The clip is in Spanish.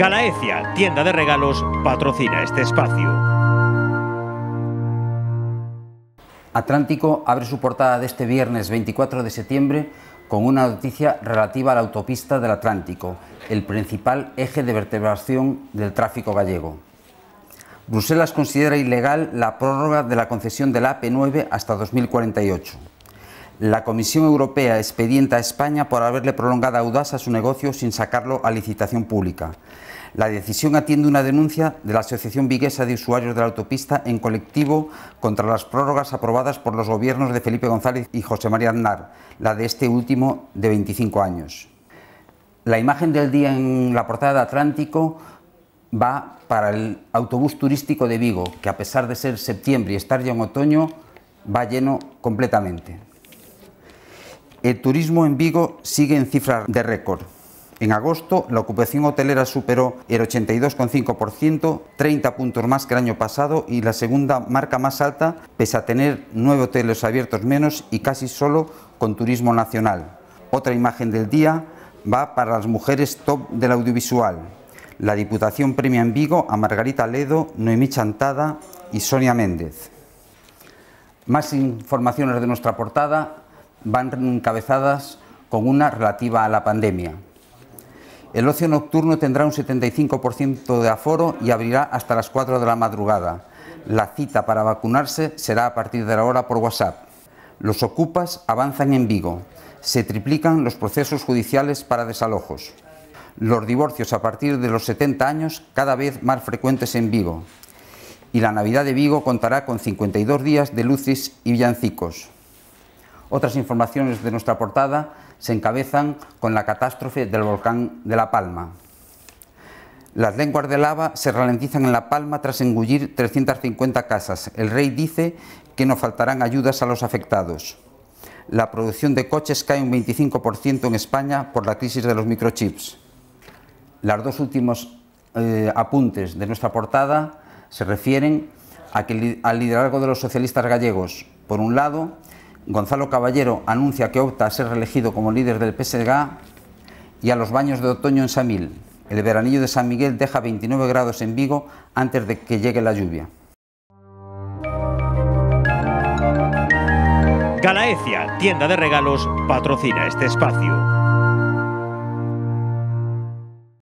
Calaecia, tienda de regalos, patrocina este espacio. Atlántico abre su portada de este viernes 24 de septiembre con una noticia relativa a la autopista del Atlántico, el principal eje de vertebración del tráfico gallego. Bruselas considera ilegal la prórroga de la concesión de la AP9 hasta 2048. La Comisión Europea expedienta a España por haberle prolongado a su negocio sin sacarlo a licitación pública. La decisión atiende una denuncia de la Asociación Viguesa de Usuarios de la Autopista en colectivo contra las prórrogas aprobadas por los gobiernos de Felipe González y José María Aznar, la de este último de 25 años. La imagen del día en la portada de Atlántico va para el autobús turístico de Vigo, que a pesar de ser septiembre y estar ya en otoño, va lleno completamente. El turismo en Vigo sigue en cifras de récord. En agosto, la ocupación hotelera superó el 82,5%, 30 puntos más que el año pasado y la segunda marca más alta, pese a tener nueve hoteles abiertos menos y casi solo con turismo nacional. Otra imagen del día va para las mujeres top del audiovisual. La Diputación premia en Vigo a Margarita Ledo, Noemí Chantada y Sonia Méndez. Más informaciones de nuestra portada van encabezadas con una relativa a la pandemia. El ocio nocturno tendrá un 75% de aforo y abrirá hasta las 4 de la madrugada. La cita para vacunarse será a partir de la hora por WhatsApp. Los ocupas avanzan en Vigo. Se triplican los procesos judiciales para desalojos. Los divorcios a partir de los 70 años cada vez más frecuentes en Vigo. Y la Navidad de Vigo contará con 52 días de luces y villancicos. Otras informaciones de nuestra portada se encabezan con la catástrofe del volcán de La Palma. Las lenguas de lava se ralentizan en La Palma tras engullir 350 casas. El rey dice que no faltarán ayudas a los afectados. La producción de coches cae un 25% en España por la crisis de los microchips. Los dos últimos eh, apuntes de nuestra portada se refieren al liderazgo de los socialistas gallegos. Por un lado, Gonzalo Caballero anuncia que opta a ser reelegido como líder del PSG y a los baños de otoño en Samil. El veranillo de San Miguel deja 29 grados en Vigo antes de que llegue la lluvia. Galaecia, tienda de regalos, patrocina este espacio.